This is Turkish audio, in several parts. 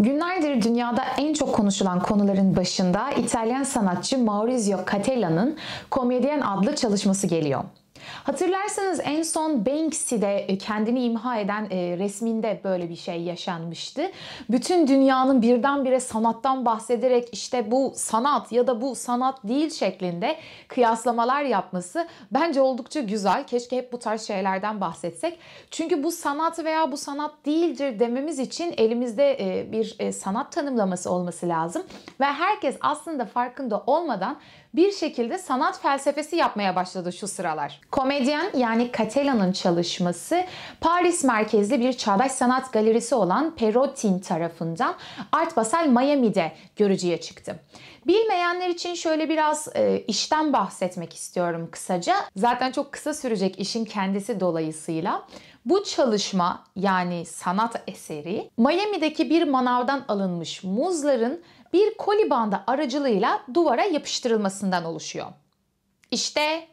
Günlerdir dünyada en çok konuşulan konuların başında İtalyan sanatçı Maurizio Catella'nın Komedyen adlı çalışması geliyor. Hatırlarsanız en son Banksy'de e, kendini imha eden e, resminde böyle bir şey yaşanmıştı. Bütün dünyanın birdenbire sanattan bahsederek işte bu sanat ya da bu sanat değil şeklinde kıyaslamalar yapması bence oldukça güzel. Keşke hep bu tarz şeylerden bahsetsek. Çünkü bu sanat veya bu sanat değildir dememiz için elimizde e, bir sanat tanımlaması olması lazım ve herkes aslında farkında olmadan bir şekilde sanat felsefesi yapmaya başladı şu sıralar. Komedyen yani Catelan'ın çalışması Paris merkezli bir çağdaş sanat galerisi olan Perotin tarafından Art Basel Miami'de görücüye çıktı. Bilmeyenler için şöyle biraz e, işten bahsetmek istiyorum kısaca. Zaten çok kısa sürecek işin kendisi dolayısıyla. Bu çalışma yani sanat eseri Miami'deki bir manavdan alınmış muzların bir kolibanda aracılığıyla duvara yapıştırılmasından oluşuyor. İşte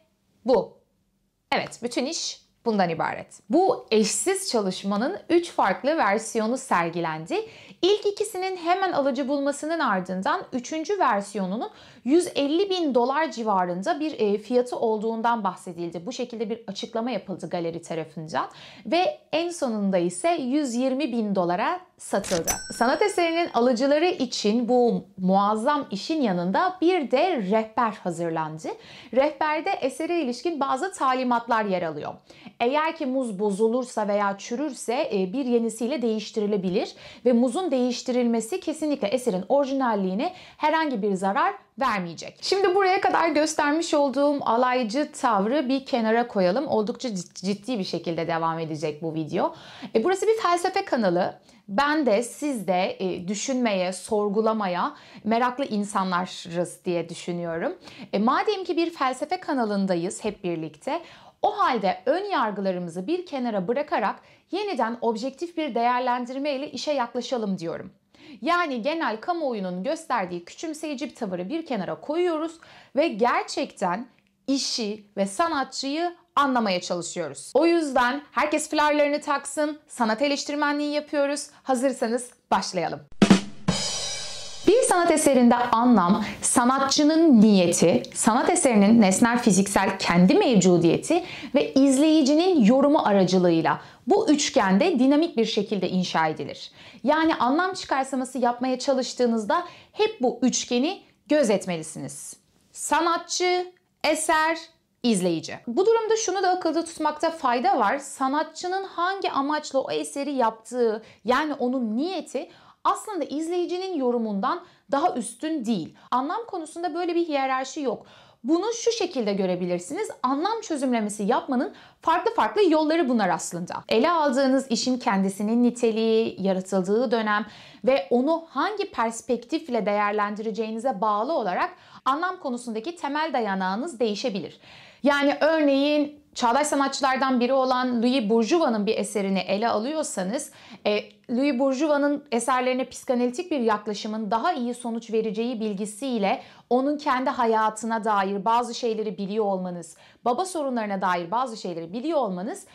bu. Evet, bütün iş bundan ibaret. Bu eşsiz çalışmanın 3 farklı versiyonu sergilendi. İlk ikisinin hemen alıcı bulmasının ardından üçüncü versiyonunun 150 bin dolar civarında bir e, fiyatı olduğundan bahsedildi. Bu şekilde bir açıklama yapıldı galeri tarafından ve en sonunda ise 120 bin dolara satıldı. Sanat eserinin alıcıları için bu muazzam işin yanında bir de rehber hazırlandı. Rehberde esere ilişkin bazı talimatlar yer alıyor. Eğer ki muz bozulursa veya çürürse e, bir yenisiyle değiştirilebilir ve muzun değiştirilmesi kesinlikle eserin orijinalliğine herhangi bir zarar vermeyecek. Şimdi buraya kadar göstermiş olduğum alaycı tavrı bir kenara koyalım. Oldukça ciddi bir şekilde devam edecek bu video. E, burası bir felsefe kanalı. Ben de siz de e, düşünmeye, sorgulamaya meraklı insanlarız diye düşünüyorum. E, madem ki bir felsefe kanalındayız hep birlikte o halde ön yargılarımızı bir kenara bırakarak yeniden objektif bir değerlendirme ile işe yaklaşalım diyorum. Yani genel kamuoyunun gösterdiği küçümseyici bir tavırı bir kenara koyuyoruz ve gerçekten işi ve sanatçıyı anlamaya çalışıyoruz. O yüzden herkes flarlarını taksın, sanat eleştirmenliği yapıyoruz. Hazırsanız başlayalım. Bir sanat eserinde anlam, sanatçının niyeti, sanat eserinin nesnel fiziksel kendi mevcudiyeti ve izleyicinin yorumu aracılığıyla bu üçgende dinamik bir şekilde inşa edilir. Yani anlam çıkarsaması yapmaya çalıştığınızda hep bu üçgeni göz etmelisiniz. Sanatçı, eser, izleyici. Bu durumda şunu da akılda tutmakta fayda var. Sanatçının hangi amaçla o eseri yaptığı, yani onun niyeti aslında izleyicinin yorumundan daha üstün değil. Anlam konusunda böyle bir hiyerarşi yok. Bunu şu şekilde görebilirsiniz. Anlam çözümlemesi yapmanın farklı farklı yolları bunlar aslında. Ele aldığınız işin kendisinin niteliği, yaratıldığı dönem ve onu hangi perspektifle değerlendireceğinize bağlı olarak anlam konusundaki temel dayanağınız değişebilir. Yani örneğin çağdaş sanatçılardan biri olan Louis Bourgeois'ın bir eserini ele alıyorsanız e, Louis Bourgeois'ın eserlerine psikanalitik bir yaklaşımın daha iyi sonuç vereceği bilgisiyle onun kendi hayatına dair bazı şeyleri biliyor olmanız, baba sorunlarına dair bazı şeyleri biliyor olmanız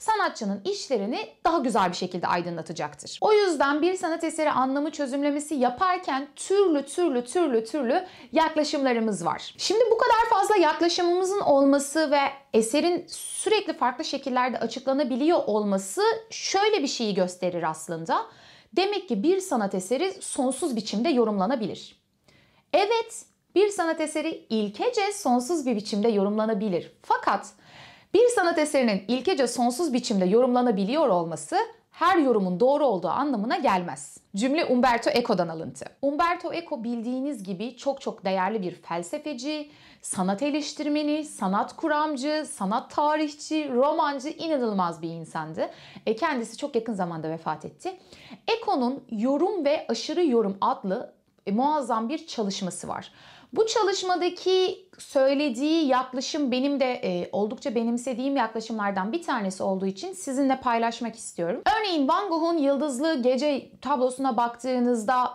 sanatçının işlerini daha güzel bir şekilde aydınlatacaktır. O yüzden bir sanat eseri anlamı çözümlemesi yaparken türlü türlü türlü türlü yaklaşımlarımız var. Şimdi bu kadar fazla yaklaşımımızın olması ve eserin sürekli farklı şekillerde açıklanabiliyor olması şöyle bir şeyi gösterir aslında. Demek ki bir sanat eseri sonsuz biçimde yorumlanabilir. Evet, bir sanat eseri ilkece sonsuz bir biçimde yorumlanabilir. Fakat bir sanat eserinin ilkece sonsuz biçimde yorumlanabiliyor olması her yorumun doğru olduğu anlamına gelmez. Cümle Umberto Eco'dan alıntı. Umberto Eco bildiğiniz gibi çok çok değerli bir felsefeci, sanat eleştirmeni, sanat kuramcı, sanat tarihçi, romancı inanılmaz bir insandı. E kendisi çok yakın zamanda vefat etti. Eco'nun Yorum ve Aşırı Yorum adlı e, muazzam bir çalışması var. Bu çalışmadaki söylediği yaklaşım benim de e, oldukça benimsediğim yaklaşımlardan bir tanesi olduğu için sizinle paylaşmak istiyorum. Örneğin Van Gogh'un Yıldızlı Gece tablosuna baktığınızda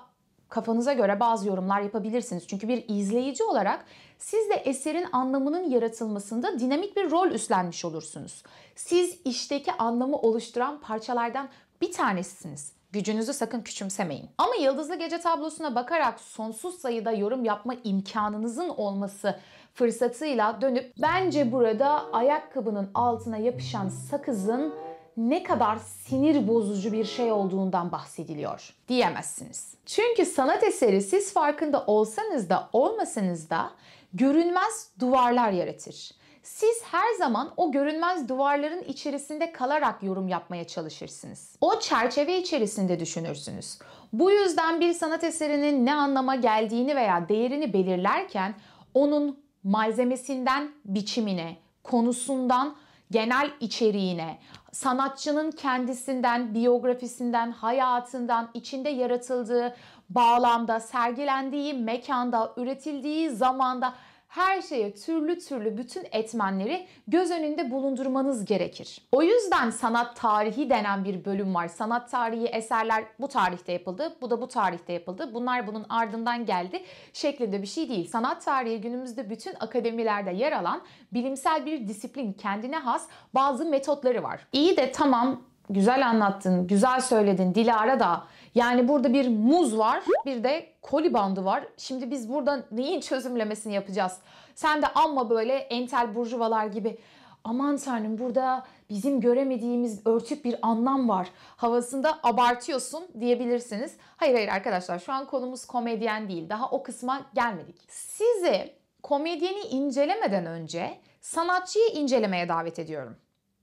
kafanıza göre bazı yorumlar yapabilirsiniz. Çünkü bir izleyici olarak siz de eserin anlamının yaratılmasında dinamik bir rol üstlenmiş olursunuz. Siz işteki anlamı oluşturan parçalardan bir tanesisiniz. Gücünüzü sakın küçümsemeyin. Ama yıldızlı gece tablosuna bakarak sonsuz sayıda yorum yapma imkanınızın olması fırsatıyla dönüp bence burada ayakkabının altına yapışan sakızın ne kadar sinir bozucu bir şey olduğundan bahsediliyor diyemezsiniz. Çünkü sanat eseri siz farkında olsanız da olmasanız da görünmez duvarlar yaratır. Siz her zaman o görünmez duvarların içerisinde kalarak yorum yapmaya çalışırsınız. O çerçeve içerisinde düşünürsünüz. Bu yüzden bir sanat eserinin ne anlama geldiğini veya değerini belirlerken onun malzemesinden biçimine, konusundan genel içeriğine, sanatçının kendisinden, biyografisinden, hayatından, içinde yaratıldığı bağlamda, sergilendiği mekanda, üretildiği zamanda her şeye türlü türlü bütün etmenleri göz önünde bulundurmanız gerekir. O yüzden sanat tarihi denen bir bölüm var. Sanat tarihi eserler bu tarihte yapıldı, bu da bu tarihte yapıldı. Bunlar bunun ardından geldi şeklinde bir şey değil. Sanat tarihi günümüzde bütün akademilerde yer alan bilimsel bir disiplin, kendine has bazı metotları var. İyi de tamam güzel anlattın, güzel söyledin Dilara da. Yani burada bir muz var, bir de koli bandı var. Şimdi biz burada neyin çözümlemesini yapacağız? Sen de amma böyle entel burjuvalar gibi aman tanrım burada bizim göremediğimiz örtük bir anlam var havasında abartıyorsun diyebilirsiniz. Hayır hayır arkadaşlar şu an konumuz komedyen değil. Daha o kısma gelmedik. Sizi komedyeni incelemeden önce sanatçıyı incelemeye davet ediyorum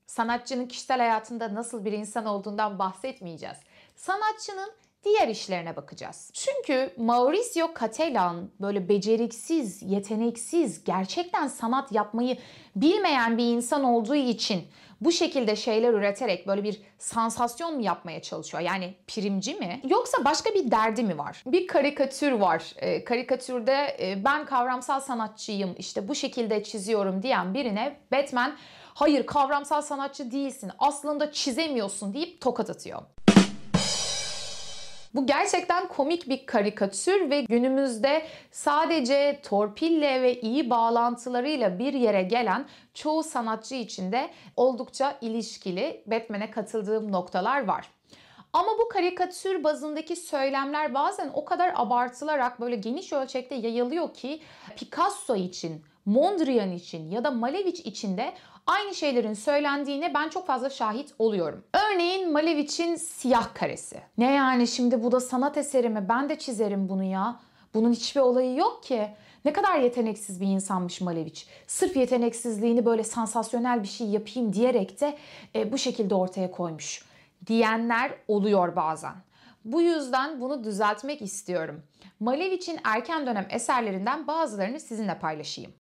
sanatçının kişisel hayatında nasıl bir insan olduğundan bahsetmeyeceğiz. Sanatçının diğer işlerine bakacağız. Çünkü Mauricio Catelan böyle beceriksiz, yeteneksiz, gerçekten sanat yapmayı bilmeyen bir insan olduğu için bu şekilde şeyler üreterek böyle bir sansasyon mu yapmaya çalışıyor? Yani primci mi? Yoksa başka bir derdi mi var? Bir karikatür var. E, karikatürde e, ben kavramsal sanatçıyım işte bu şekilde çiziyorum diyen birine Batman hayır kavramsal sanatçı değilsin aslında çizemiyorsun deyip tokat atıyor. Bu gerçekten komik bir karikatür ve günümüzde sadece torpille ve iyi bağlantılarıyla bir yere gelen çoğu sanatçı içinde oldukça ilişkili Batman'e katıldığım noktalar var. Ama bu karikatür bazındaki söylemler bazen o kadar abartılarak böyle geniş ölçekte yayılıyor ki Picasso için Mondrian için ya da Malevich için de aynı şeylerin söylendiğine ben çok fazla şahit oluyorum. Örneğin Malevich'in siyah karesi. Ne yani şimdi bu da sanat eseri mi? Ben de çizerim bunu ya. Bunun hiçbir olayı yok ki. Ne kadar yeteneksiz bir insanmış Malevich. Sırf yeteneksizliğini böyle sansasyonel bir şey yapayım diyerek de e, bu şekilde ortaya koymuş diyenler oluyor bazen. Bu yüzden bunu düzeltmek istiyorum. Malevich'in erken dönem eserlerinden bazılarını sizinle paylaşayım.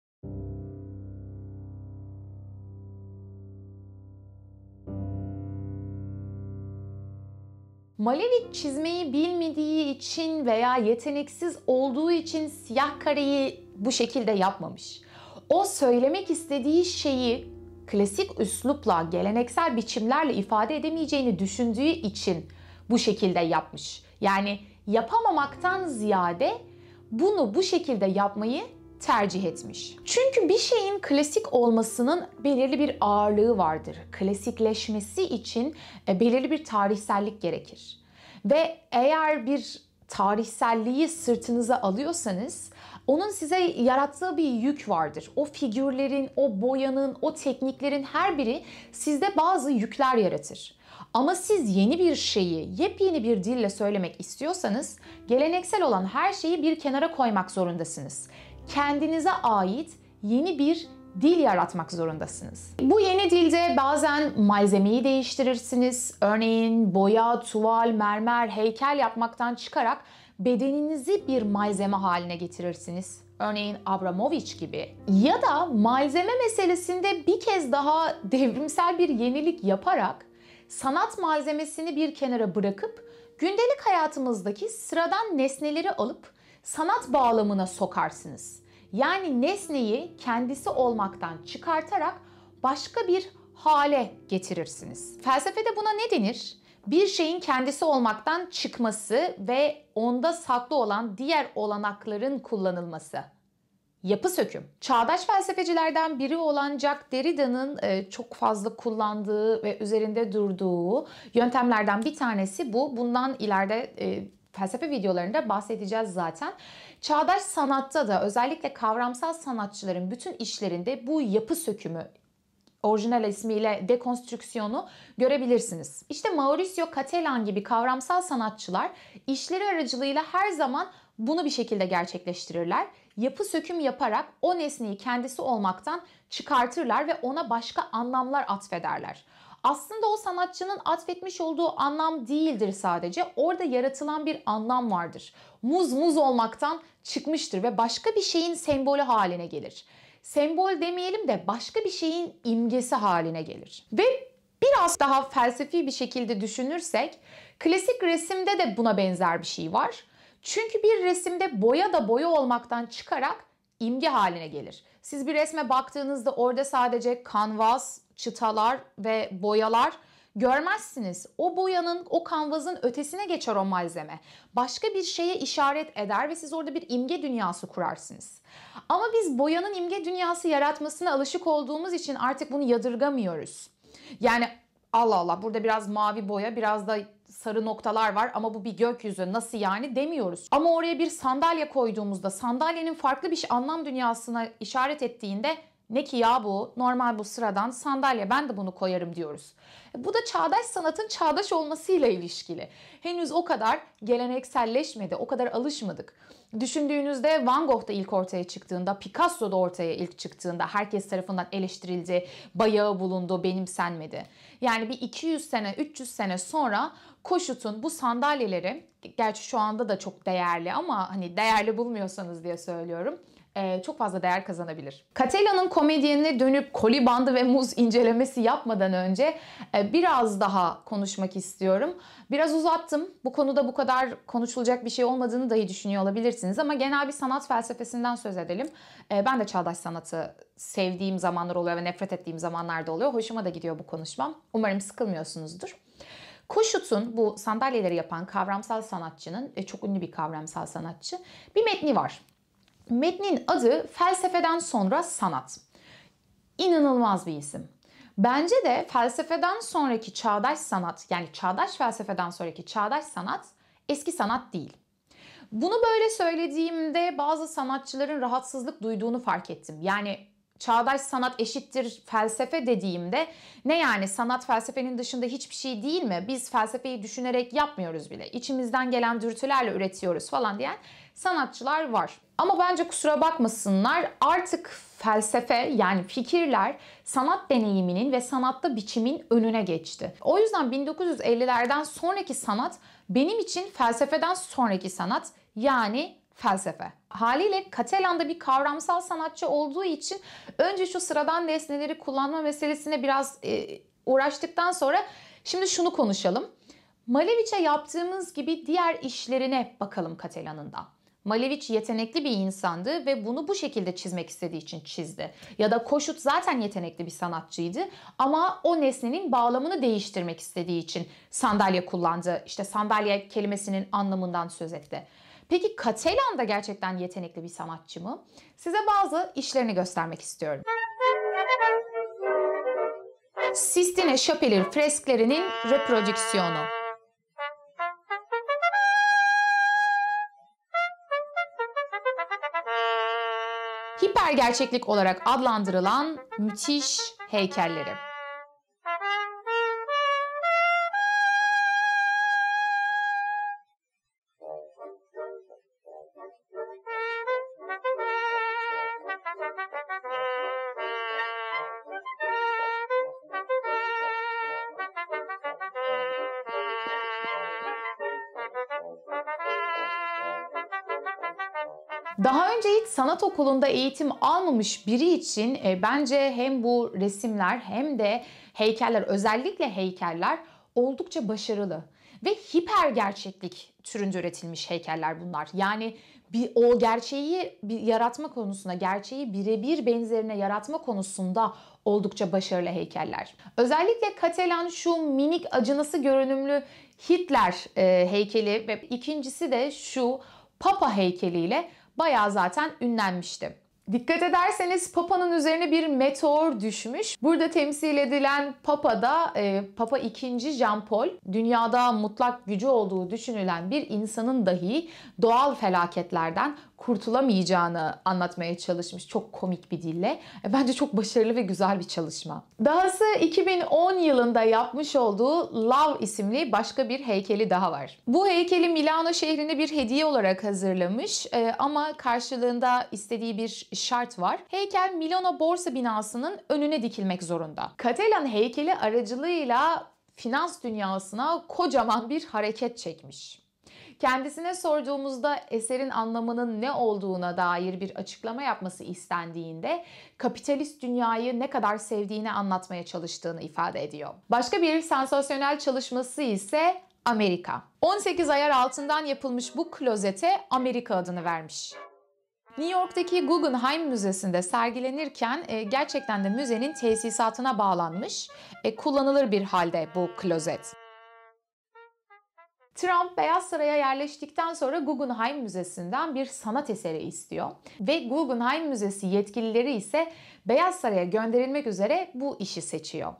Malevich çizmeyi bilmediği için veya yeteneksiz olduğu için siyah kareyi bu şekilde yapmamış. O söylemek istediği şeyi klasik üslupla, geleneksel biçimlerle ifade edemeyeceğini düşündüğü için bu şekilde yapmış. Yani yapamamaktan ziyade bunu bu şekilde yapmayı tercih etmiş. Çünkü bir şeyin klasik olmasının belirli bir ağırlığı vardır. Klasikleşmesi için e, belirli bir tarihsellik gerekir. Ve eğer bir tarihselliği sırtınıza alıyorsanız onun size yarattığı bir yük vardır. O figürlerin, o boyanın, o tekniklerin her biri sizde bazı yükler yaratır. Ama siz yeni bir şeyi yepyeni bir dille söylemek istiyorsanız geleneksel olan her şeyi bir kenara koymak zorundasınız. Kendinize ait yeni bir dil yaratmak zorundasınız. Bu yeni dilde bazen malzemeyi değiştirirsiniz. Örneğin boya, tuval, mermer, heykel yapmaktan çıkarak bedeninizi bir malzeme haline getirirsiniz. Örneğin Abramovich gibi. Ya da malzeme meselesinde bir kez daha devrimsel bir yenilik yaparak sanat malzemesini bir kenara bırakıp gündelik hayatımızdaki sıradan nesneleri alıp sanat bağlamına sokarsınız. Yani nesneyi kendisi olmaktan çıkartarak başka bir hale getirirsiniz. Felsefede buna ne denir? Bir şeyin kendisi olmaktan çıkması ve onda saklı olan diğer olanakların kullanılması. Yapı söküm. Çağdaş felsefecilerden biri olan Jacques Derrida'nın e, çok fazla kullandığı ve üzerinde durduğu yöntemlerden bir tanesi bu. Bundan ileride e, felsefe videolarında bahsedeceğiz zaten. Çağdaş sanatta da özellikle kavramsal sanatçıların bütün işlerinde bu yapı sökümü orijinal ismiyle dekonstrüksiyonu görebilirsiniz. İşte Mauricio Catalan gibi kavramsal sanatçılar işleri aracılığıyla her zaman bunu bir şekilde gerçekleştirirler. Yapı söküm yaparak o nesneyi kendisi olmaktan çıkartırlar ve ona başka anlamlar atfederler. Aslında o sanatçının atfetmiş olduğu anlam değildir sadece. Orada yaratılan bir anlam vardır. Muz muz olmaktan çıkmıştır ve başka bir şeyin sembolü haline gelir. Sembol demeyelim de başka bir şeyin imgesi haline gelir. Ve biraz daha felsefi bir şekilde düşünürsek klasik resimde de buna benzer bir şey var. Çünkü bir resimde boya da boya olmaktan çıkarak imge haline gelir. Siz bir resme baktığınızda orada sadece kanvas, çıtalar ve boyalar görmezsiniz. O boyanın, o kanvasın ötesine geçer o malzeme. Başka bir şeye işaret eder ve siz orada bir imge dünyası kurarsınız. Ama biz boyanın imge dünyası yaratmasına alışık olduğumuz için artık bunu yadırgamıyoruz. Yani Allah Allah burada biraz mavi boya, biraz da sarı noktalar var ama bu bir gökyüzü nasıl yani demiyoruz. Ama oraya bir sandalye koyduğumuzda sandalyenin farklı bir anlam dünyasına işaret ettiğinde ne ki ya bu normal bu sıradan sandalye ben de bunu koyarım diyoruz. E, bu da çağdaş sanatın çağdaş olmasıyla ilişkili. Henüz o kadar gelenekselleşmedi, o kadar alışmadık. Düşündüğünüzde Van Gogh da ilk ortaya çıktığında, Picasso da ortaya ilk çıktığında herkes tarafından eleştirildi, bayağı bulundu, benimsenmedi. Yani bir 200 sene, 300 sene sonra Koşut'un bu sandalyeleri, gerçi şu anda da çok değerli ama hani değerli bulmuyorsanız diye söylüyorum e, çok fazla değer kazanabilir. Catela'nın komedyenine dönüp Kolibandı ve muz incelemesi yapmadan önce e, biraz daha konuşmak istiyorum. Biraz uzattım. Bu konuda bu kadar konuşulacak bir şey olmadığını dahi düşünüyor olabilirsiniz ama genel bir sanat felsefesinden söz edelim. E, ben de çağdaş sanatı sevdiğim zamanlar oluyor ve nefret ettiğim zamanlar da oluyor. Hoşuma da gidiyor bu konuşmam. Umarım sıkılmıyorsunuzdur. Koşut'un bu sandalyeleri yapan kavramsal sanatçının e, çok ünlü bir kavramsal sanatçı bir metni var. Metnin adı Felsefeden Sonra Sanat. İnanılmaz bir isim. Bence de felsefeden sonraki çağdaş sanat, yani çağdaş felsefeden sonraki çağdaş sanat eski sanat değil. Bunu böyle söylediğimde bazı sanatçıların rahatsızlık duyduğunu fark ettim. Yani çağdaş sanat eşittir felsefe dediğimde ne yani sanat felsefenin dışında hiçbir şey değil mi? Biz felsefeyi düşünerek yapmıyoruz bile. İçimizden gelen dürtülerle üretiyoruz falan diyen sanatçılar var. Ama bence kusura bakmasınlar artık felsefe yani fikirler sanat deneyiminin ve sanatta biçimin önüne geçti. O yüzden 1950'lerden sonraki sanat benim için felsefeden sonraki sanat yani felsefe. Haliyle Katelan'da bir kavramsal sanatçı olduğu için önce şu sıradan nesneleri kullanma meselesine biraz e, uğraştıktan sonra şimdi şunu konuşalım. Maleviç'e yaptığımız gibi diğer işlerine bakalım Katelan'ın da. Maleviç yetenekli bir insandı ve bunu bu şekilde çizmek istediği için çizdi. Ya da Koşut zaten yetenekli bir sanatçıydı ama o nesnenin bağlamını değiştirmek istediği için sandalye kullandı. İşte sandalye kelimesinin anlamından söz etti. Peki Katelan da gerçekten yetenekli bir sanatçı mı? Size bazı işlerini göstermek istiyorum. Sistine Şapel'in fresklerinin reprodüksiyonu. Hiper gerçeklik olarak adlandırılan müthiş heykelleri. sanat okulunda eğitim almamış biri için e, bence hem bu resimler hem de heykeller özellikle heykeller oldukça başarılı. Ve hiper gerçeklik türünde üretilmiş heykeller bunlar. Yani bir o gerçeği bir yaratma konusunda, gerçeği birebir benzerine yaratma konusunda oldukça başarılı heykeller. Özellikle Katelan şu minik acınası görünümlü Hitler e, heykeli ve ikincisi de şu Papa heykeliyle bayağı zaten ünlenmişti. Dikkat ederseniz Papa'nın üzerine bir meteor düşmüş. Burada temsil edilen Papa da e, Papa II. Jean Paul. Dünyada mutlak gücü olduğu düşünülen bir insanın dahi doğal felaketlerden kurtulamayacağını anlatmaya çalışmış çok komik bir dille. E, bence çok başarılı ve güzel bir çalışma. Dahası 2010 yılında yapmış olduğu Love isimli başka bir heykeli daha var. Bu heykeli Milano şehrine bir hediye olarak hazırlamış e, ama karşılığında istediği bir şart var. Heykel Milano Borsa binasının önüne dikilmek zorunda. Catalan heykeli aracılığıyla finans dünyasına kocaman bir hareket çekmiş. Kendisine sorduğumuzda eserin anlamının ne olduğuna dair bir açıklama yapması istendiğinde kapitalist dünyayı ne kadar sevdiğini anlatmaya çalıştığını ifade ediyor. Başka bir sansasyonel çalışması ise Amerika. 18 ayar altından yapılmış bu klozete Amerika adını vermiş. New York'taki Guggenheim Müzesi'nde sergilenirken e, gerçekten de müzenin tesisatına bağlanmış, e, kullanılır bir halde bu klozet. Trump Beyaz Saray'a yerleştikten sonra Guggenheim Müzesi'nden bir sanat eseri istiyor. Ve Guggenheim Müzesi yetkilileri ise Beyaz Saray'a gönderilmek üzere bu işi seçiyor.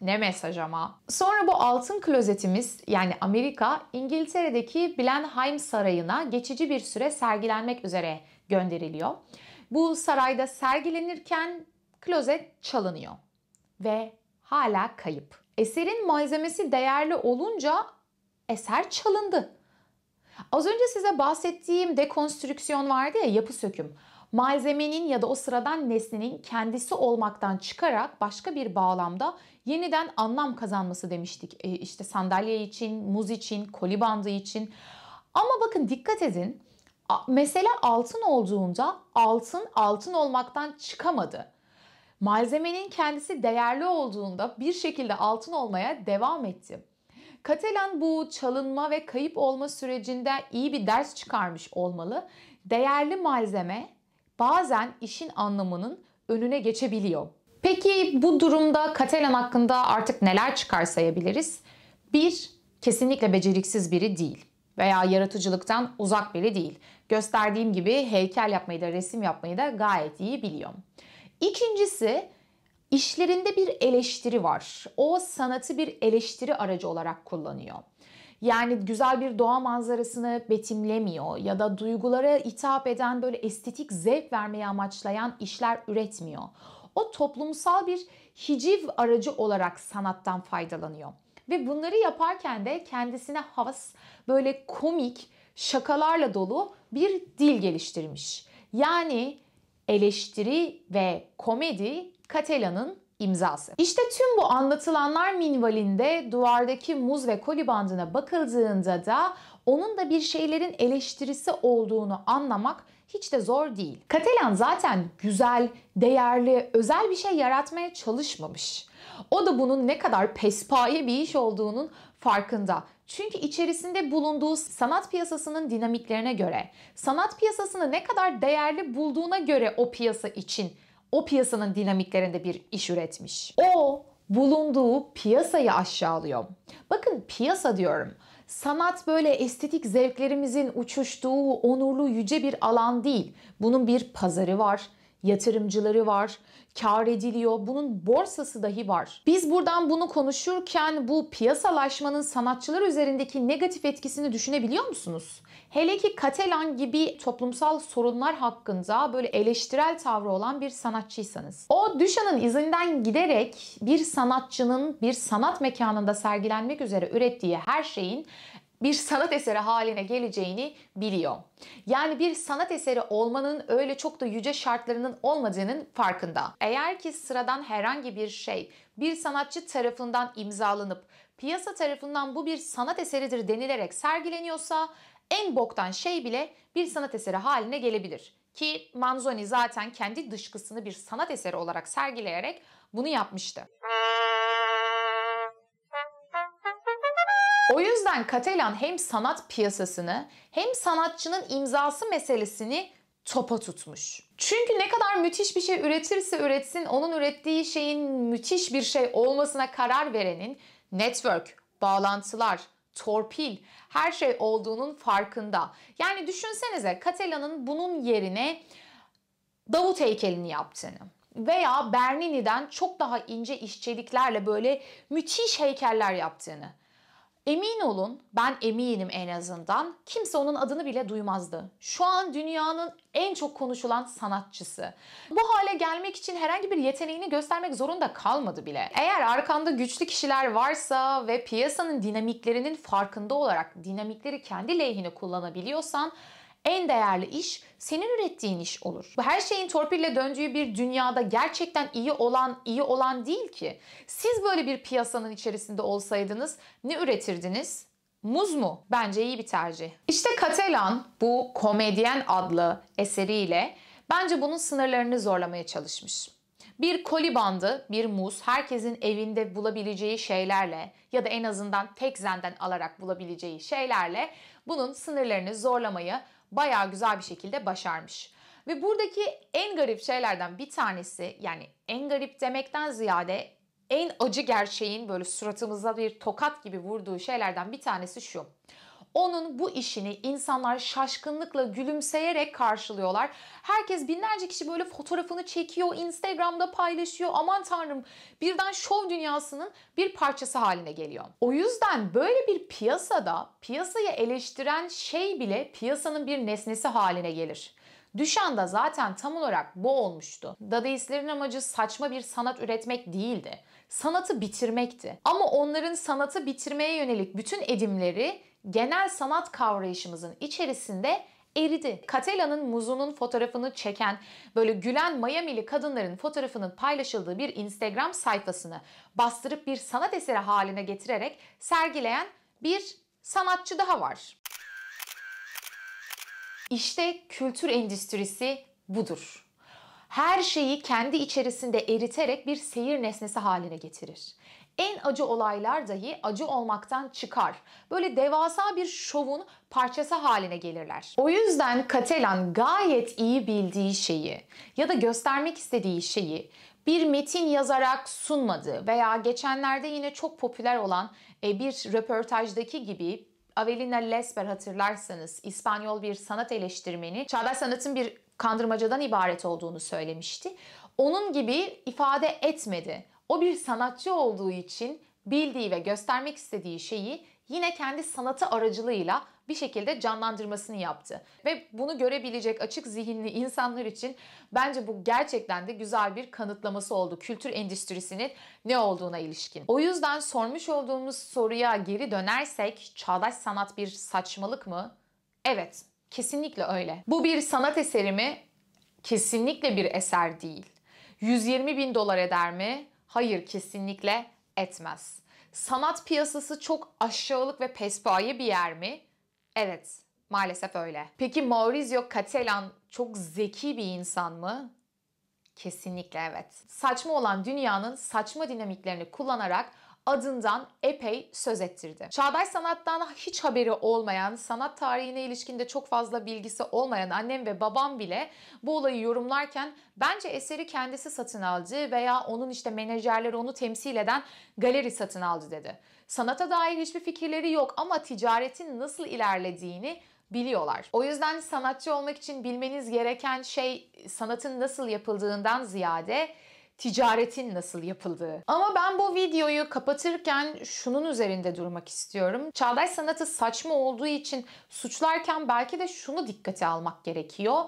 Ne mesaj ama. Sonra bu altın klozetimiz yani Amerika İngiltere'deki Blenheim Sarayı'na geçici bir süre sergilenmek üzere gönderiliyor. Bu sarayda sergilenirken klozet çalınıyor ve hala kayıp. Eserin malzemesi değerli olunca eser çalındı. Az önce size bahsettiğim dekonstrüksiyon vardı ya yapı söküm. Malzemenin ya da o sıradan nesnenin kendisi olmaktan çıkarak başka bir bağlamda yeniden anlam kazanması demiştik. E işte sandalye için, muz için, kolibandı için. Ama bakın dikkat edin. Mesela altın olduğunda altın altın olmaktan çıkamadı. Malzemenin kendisi değerli olduğunda bir şekilde altın olmaya devam etti. Katalan bu çalınma ve kayıp olma sürecinde iyi bir ders çıkarmış olmalı. Değerli malzeme bazen işin anlamının önüne geçebiliyor. Peki bu durumda Katalan hakkında artık neler çıkarsayabiliriz? Bir, kesinlikle beceriksiz biri değil veya yaratıcılıktan uzak biri değil. Gösterdiğim gibi heykel yapmayı da resim yapmayı da gayet iyi biliyor. İkincisi İşlerinde bir eleştiri var. O sanatı bir eleştiri aracı olarak kullanıyor. Yani güzel bir doğa manzarasını betimlemiyor ya da duygulara hitap eden böyle estetik zevk vermeyi amaçlayan işler üretmiyor. O toplumsal bir hiciv aracı olarak sanattan faydalanıyor. Ve bunları yaparken de kendisine havas böyle komik, şakalarla dolu bir dil geliştirmiş. Yani eleştiri ve komedi Catela'nın imzası. İşte tüm bu anlatılanlar minvalinde duvardaki muz ve koli bandına bakıldığında da onun da bir şeylerin eleştirisi olduğunu anlamak hiç de zor değil. Katelan zaten güzel, değerli, özel bir şey yaratmaya çalışmamış. O da bunun ne kadar pespaye bir iş olduğunun farkında. Çünkü içerisinde bulunduğu sanat piyasasının dinamiklerine göre, sanat piyasasını ne kadar değerli bulduğuna göre o piyasa için o piyasanın dinamiklerinde bir iş üretmiş. O bulunduğu piyasayı aşağılıyor. Bakın piyasa diyorum. Sanat böyle estetik zevklerimizin uçuştuğu onurlu yüce bir alan değil. Bunun bir pazarı var, yatırımcıları var, kar ediliyor. Bunun borsası dahi var. Biz buradan bunu konuşurken bu piyasalaşmanın sanatçılar üzerindeki negatif etkisini düşünebiliyor musunuz? Hele ki Katelan gibi toplumsal sorunlar hakkında böyle eleştirel tavrı olan bir sanatçıysanız. O Düşan'ın izinden giderek bir sanatçının bir sanat mekanında sergilenmek üzere ürettiği her şeyin bir sanat eseri haline geleceğini biliyor. Yani bir sanat eseri olmanın öyle çok da yüce şartlarının olmadığının farkında. Eğer ki sıradan herhangi bir şey bir sanatçı tarafından imzalanıp piyasa tarafından bu bir sanat eseridir denilerek sergileniyorsa en boktan şey bile bir sanat eseri haline gelebilir. Ki Manzoni zaten kendi dışkısını bir sanat eseri olarak sergileyerek bunu yapmıştı. O yüzden Katelan hem sanat piyasasını hem sanatçının imzası meselesini topa tutmuş. Çünkü ne kadar müthiş bir şey üretirse üretsin onun ürettiği şeyin müthiş bir şey olmasına karar verenin network, bağlantılar, torpil her şey olduğunun farkında. Yani düşünsenize Katelan'ın bunun yerine Davut heykelini yaptığını veya Bernini'den çok daha ince işçiliklerle böyle müthiş heykeller yaptığını Emin olun, ben eminim en azından, kimse onun adını bile duymazdı. Şu an dünyanın en çok konuşulan sanatçısı. Bu hale gelmek için herhangi bir yeteneğini göstermek zorunda kalmadı bile. Eğer arkanda güçlü kişiler varsa ve piyasanın dinamiklerinin farkında olarak dinamikleri kendi lehine kullanabiliyorsan en değerli iş senin ürettiğin iş olur. Bu her şeyin torpille döndüğü bir dünyada gerçekten iyi olan iyi olan değil ki. Siz böyle bir piyasanın içerisinde olsaydınız ne üretirdiniz? Muz mu? Bence iyi bir tercih. İşte Catalan bu komedyen adlı eseriyle bence bunun sınırlarını zorlamaya çalışmış. Bir koli bandı, bir muz herkesin evinde bulabileceği şeylerle ya da en azından tek zenden alarak bulabileceği şeylerle bunun sınırlarını zorlamayı bayağı güzel bir şekilde başarmış. Ve buradaki en garip şeylerden bir tanesi yani en garip demekten ziyade en acı gerçeğin böyle suratımıza bir tokat gibi vurduğu şeylerden bir tanesi şu. Onun bu işini insanlar şaşkınlıkla gülümseyerek karşılıyorlar. Herkes binlerce kişi böyle fotoğrafını çekiyor, Instagram'da paylaşıyor. Aman tanrım birden şov dünyasının bir parçası haline geliyor. O yüzden böyle bir piyasada piyasayı eleştiren şey bile piyasanın bir nesnesi haline gelir. Düşen de zaten tam olarak bu olmuştu. Dadaistlerin amacı saçma bir sanat üretmek değildi. Sanatı bitirmekti. Ama onların sanatı bitirmeye yönelik bütün edimleri genel sanat kavrayışımızın içerisinde eridi. Catela'nın muzunun fotoğrafını çeken böyle gülen Miami'li kadınların fotoğrafının paylaşıldığı bir Instagram sayfasını bastırıp bir sanat eseri haline getirerek sergileyen bir sanatçı daha var. İşte kültür endüstrisi budur. Her şeyi kendi içerisinde eriterek bir seyir nesnesi haline getirir. En acı olaylar dahi acı olmaktan çıkar. Böyle devasa bir şovun parçası haline gelirler. O yüzden Katalan gayet iyi bildiği şeyi ya da göstermek istediği şeyi bir metin yazarak sunmadı veya geçenlerde yine çok popüler olan e, bir röportajdaki gibi Avelina Lesper hatırlarsanız İspanyol bir sanat eleştirmeni çağdaş sanatın bir kandırmacadan ibaret olduğunu söylemişti. Onun gibi ifade etmedi. O bir sanatçı olduğu için bildiği ve göstermek istediği şeyi yine kendi sanatı aracılığıyla bir şekilde canlandırmasını yaptı. Ve bunu görebilecek açık zihinli insanlar için bence bu gerçekten de güzel bir kanıtlaması oldu kültür endüstrisinin ne olduğuna ilişkin. O yüzden sormuş olduğumuz soruya geri dönersek çağdaş sanat bir saçmalık mı? Evet, kesinlikle öyle. Bu bir sanat eseri mi? Kesinlikle bir eser değil. 120 bin dolar eder mi? Hayır kesinlikle etmez. Sanat piyasası çok aşağılık ve pespaye bir yer mi? Evet, maalesef öyle. Peki Maurizio Catalan çok zeki bir insan mı? Kesinlikle evet. Saçma olan dünyanın saçma dinamiklerini kullanarak adından epey söz ettirdi. Çağdaş sanattan hiç haberi olmayan, sanat tarihine ilişkinde çok fazla bilgisi olmayan annem ve babam bile bu olayı yorumlarken bence eseri kendisi satın aldı veya onun işte menajerleri onu temsil eden galeri satın aldı dedi. Sanata dair hiçbir fikirleri yok ama ticaretin nasıl ilerlediğini biliyorlar. O yüzden sanatçı olmak için bilmeniz gereken şey sanatın nasıl yapıldığından ziyade ticaretin nasıl yapıldığı. Ama ben bu videoyu kapatırken şunun üzerinde durmak istiyorum. Çağdaş sanatı saçma olduğu için suçlarken belki de şunu dikkate almak gerekiyor.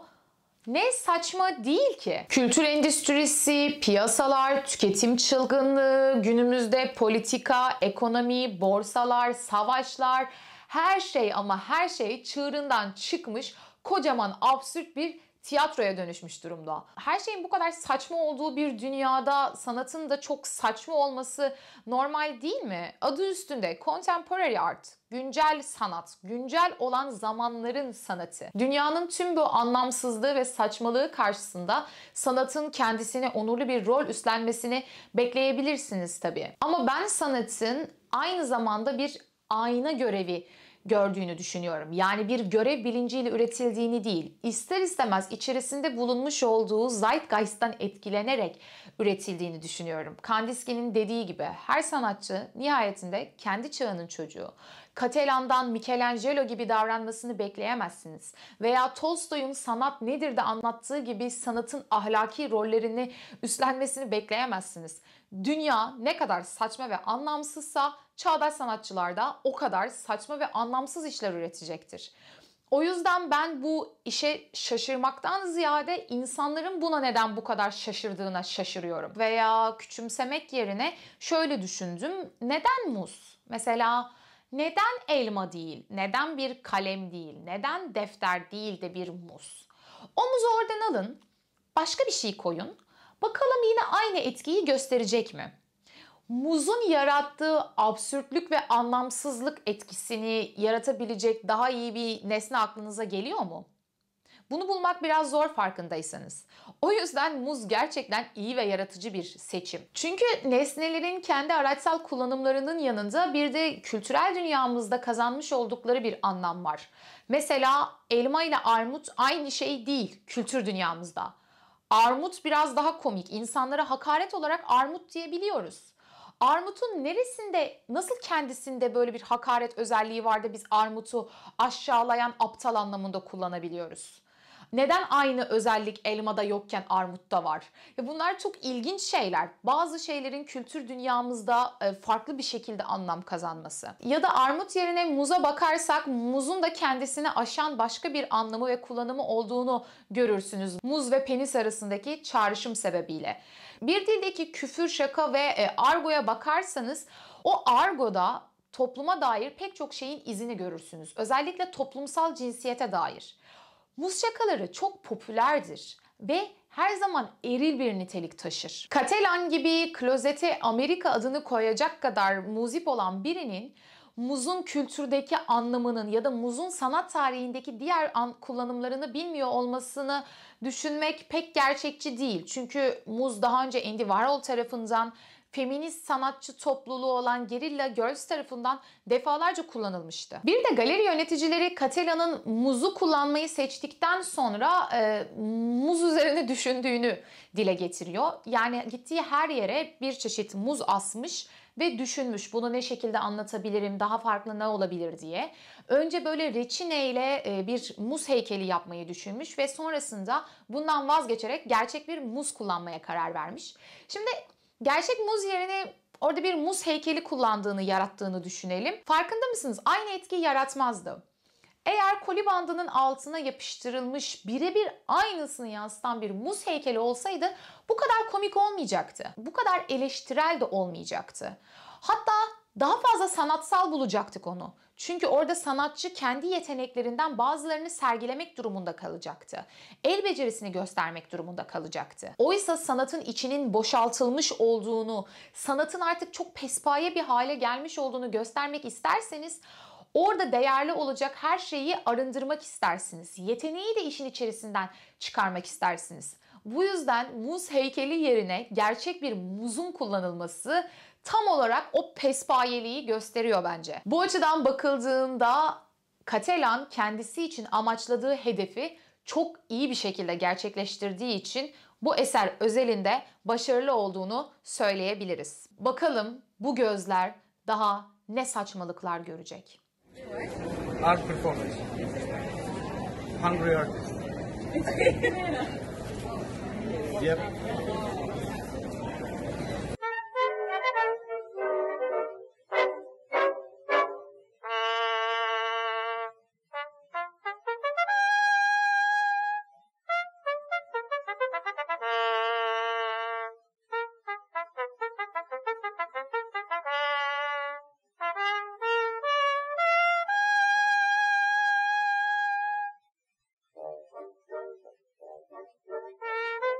Ne saçma değil ki. Kültür endüstrisi, piyasalar, tüketim çılgınlığı, günümüzde politika, ekonomi, borsalar, savaşlar her şey ama her şey çığırından çıkmış kocaman absürt bir tiyatroya dönüşmüş durumda. Her şeyin bu kadar saçma olduğu bir dünyada sanatın da çok saçma olması normal değil mi? Adı üstünde contemporary art, güncel sanat, güncel olan zamanların sanatı. Dünyanın tüm bu anlamsızlığı ve saçmalığı karşısında sanatın kendisine onurlu bir rol üstlenmesini bekleyebilirsiniz tabii. Ama ben sanatın aynı zamanda bir ayna görevi gördüğünü düşünüyorum. Yani bir görev bilinciyle üretildiğini değil, ister istemez içerisinde bulunmuş olduğu zeitgeist'ten etkilenerek üretildiğini düşünüyorum. Kandinsky'nin dediği gibi her sanatçı nihayetinde kendi çağının çocuğu. Katelan'dan Michelangelo gibi davranmasını bekleyemezsiniz. Veya Tolstoy'un sanat nedir de anlattığı gibi sanatın ahlaki rollerini üstlenmesini bekleyemezsiniz dünya ne kadar saçma ve anlamsızsa çağdaş sanatçılar da o kadar saçma ve anlamsız işler üretecektir. O yüzden ben bu işe şaşırmaktan ziyade insanların buna neden bu kadar şaşırdığına şaşırıyorum. Veya küçümsemek yerine şöyle düşündüm. Neden muz? Mesela neden elma değil? Neden bir kalem değil? Neden defter değil de bir muz? O muzu oradan alın. Başka bir şey koyun Bakalım yine aynı etkiyi gösterecek mi? Muzun yarattığı absürtlük ve anlamsızlık etkisini yaratabilecek daha iyi bir nesne aklınıza geliyor mu? Bunu bulmak biraz zor farkındaysanız. O yüzden muz gerçekten iyi ve yaratıcı bir seçim. Çünkü nesnelerin kendi araçsal kullanımlarının yanında bir de kültürel dünyamızda kazanmış oldukları bir anlam var. Mesela elma ile armut aynı şey değil kültür dünyamızda. Armut biraz daha komik. İnsanlara hakaret olarak armut diyebiliyoruz. Armut'un neresinde, nasıl kendisinde böyle bir hakaret özelliği var da biz armutu aşağılayan aptal anlamında kullanabiliyoruz? Neden aynı özellik elmada yokken armutta var? Ya bunlar çok ilginç şeyler. Bazı şeylerin kültür dünyamızda e, farklı bir şekilde anlam kazanması. Ya da armut yerine muza bakarsak muzun da kendisini aşan başka bir anlamı ve kullanımı olduğunu görürsünüz. Muz ve penis arasındaki çağrışım sebebiyle. Bir dildeki küfür, şaka ve e, argoya bakarsanız o argoda topluma dair pek çok şeyin izini görürsünüz. Özellikle toplumsal cinsiyete dair. Muz şakaları çok popülerdir ve her zaman eril bir nitelik taşır. Katelan gibi klozete Amerika adını koyacak kadar muzip olan birinin muzun kültürdeki anlamının ya da muzun sanat tarihindeki diğer an kullanımlarını bilmiyor olmasını düşünmek pek gerçekçi değil. Çünkü muz daha önce Andy Warhol tarafından feminist sanatçı topluluğu olan Gerilla Girls tarafından defalarca kullanılmıştı. Bir de galeri yöneticileri Catela'nın muzu kullanmayı seçtikten sonra e, muz üzerine düşündüğünü dile getiriyor. Yani gittiği her yere bir çeşit muz asmış ve düşünmüş bunu ne şekilde anlatabilirim daha farklı ne olabilir diye. Önce böyle reçine ile e, bir muz heykeli yapmayı düşünmüş ve sonrasında bundan vazgeçerek gerçek bir muz kullanmaya karar vermiş. Şimdi gerçek muz yerine orada bir muz heykeli kullandığını, yarattığını düşünelim. Farkında mısınız? Aynı etki yaratmazdı. Eğer koli bandının altına yapıştırılmış birebir aynısını yansıtan bir muz heykeli olsaydı bu kadar komik olmayacaktı. Bu kadar eleştirel de olmayacaktı. Hatta daha fazla sanatsal bulacaktık onu. Çünkü orada sanatçı kendi yeteneklerinden bazılarını sergilemek durumunda kalacaktı. El becerisini göstermek durumunda kalacaktı. Oysa sanatın içinin boşaltılmış olduğunu, sanatın artık çok pespaye bir hale gelmiş olduğunu göstermek isterseniz Orada değerli olacak her şeyi arındırmak istersiniz. Yeteneği de işin içerisinden çıkarmak istersiniz. Bu yüzden muz heykeli yerine gerçek bir muzun kullanılması tam olarak o pespayeliği gösteriyor bence. Bu açıdan bakıldığında Katelan kendisi için amaçladığı hedefi çok iyi bir şekilde gerçekleştirdiği için bu eser özelinde başarılı olduğunu söyleyebiliriz. Bakalım bu gözler daha ne saçmalıklar görecek. Art performance. Hungry artist. yep.